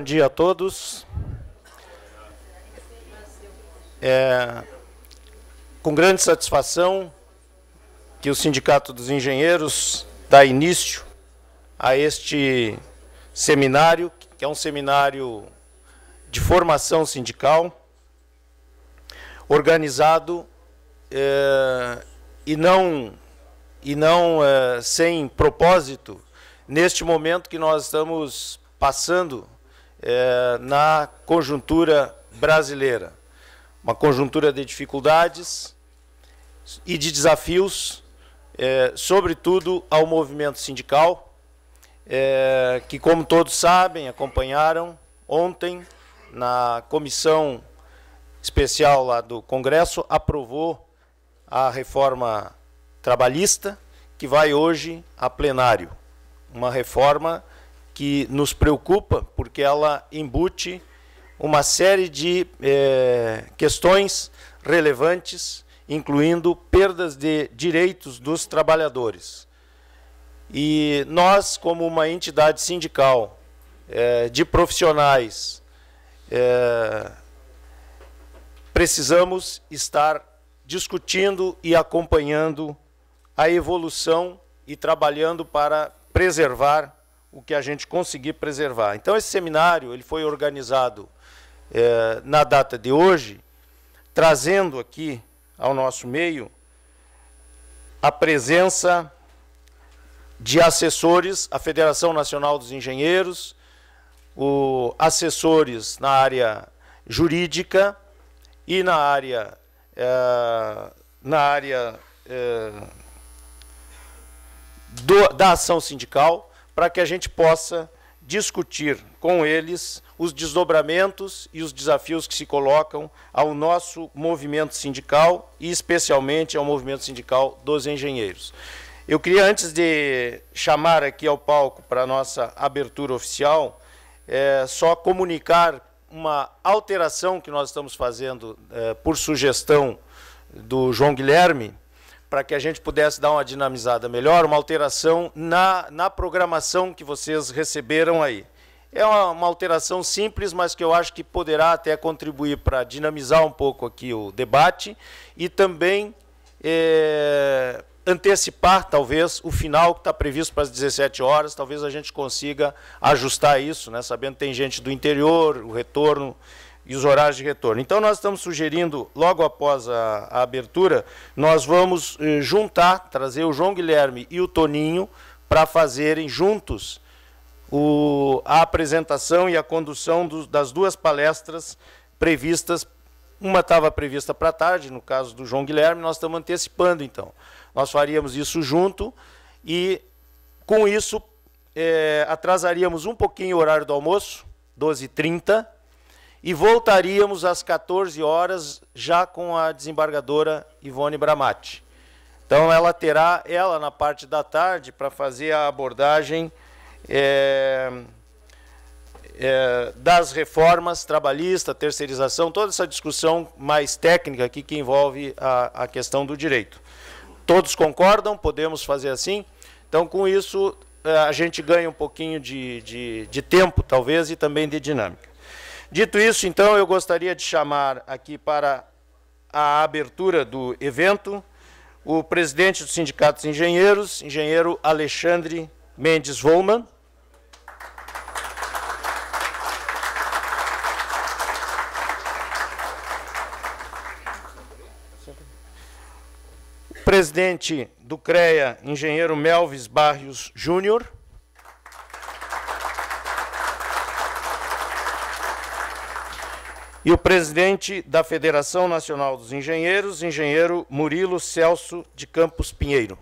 Bom dia a todos. É, com grande satisfação que o Sindicato dos Engenheiros dá início a este seminário, que é um seminário de formação sindical, organizado é, e não, e não é, sem propósito, neste momento que nós estamos passando é, na conjuntura brasileira. Uma conjuntura de dificuldades e de desafios, é, sobretudo ao movimento sindical, é, que, como todos sabem, acompanharam ontem na comissão especial lá do Congresso, aprovou a reforma trabalhista, que vai hoje a plenário. Uma reforma que nos preocupa, porque ela embute uma série de eh, questões relevantes, incluindo perdas de direitos dos trabalhadores. E nós, como uma entidade sindical eh, de profissionais, eh, precisamos estar discutindo e acompanhando a evolução e trabalhando para preservar o que a gente conseguir preservar. Então, esse seminário ele foi organizado eh, na data de hoje, trazendo aqui ao nosso meio a presença de assessores, a Federação Nacional dos Engenheiros, o, assessores na área jurídica e na área, eh, na área eh, do, da ação sindical, para que a gente possa discutir com eles os desdobramentos e os desafios que se colocam ao nosso movimento sindical e especialmente ao movimento sindical dos engenheiros. Eu queria, antes de chamar aqui ao palco para a nossa abertura oficial, é, só comunicar uma alteração que nós estamos fazendo é, por sugestão do João Guilherme, para que a gente pudesse dar uma dinamizada melhor, uma alteração na, na programação que vocês receberam aí. É uma, uma alteração simples, mas que eu acho que poderá até contribuir para dinamizar um pouco aqui o debate e também é, antecipar, talvez, o final que está previsto para as 17 horas. Talvez a gente consiga ajustar isso, né? sabendo que tem gente do interior, o retorno e os horários de retorno. Então, nós estamos sugerindo, logo após a, a abertura, nós vamos eh, juntar, trazer o João Guilherme e o Toninho para fazerem juntos o, a apresentação e a condução do, das duas palestras previstas. Uma estava prevista para tarde, no caso do João Guilherme, nós estamos antecipando, então. Nós faríamos isso junto e, com isso, eh, atrasaríamos um pouquinho o horário do almoço, 12h30, e voltaríamos às 14 horas já com a desembargadora Ivone Bramati. Então ela terá ela na parte da tarde para fazer a abordagem é, é, das reformas trabalhista, terceirização, toda essa discussão mais técnica aqui que envolve a, a questão do direito. Todos concordam? Podemos fazer assim? Então, com isso, é, a gente ganha um pouquinho de, de, de tempo, talvez, e também de dinâmica. Dito isso, então, eu gostaria de chamar aqui para a abertura do evento o presidente do Sindicato dos Engenheiros, engenheiro Alexandre Mendes Volman. presidente do CREA, engenheiro Melvis Barrios Júnior. E o presidente da Federação Nacional dos Engenheiros, engenheiro Murilo Celso de Campos Pinheiro.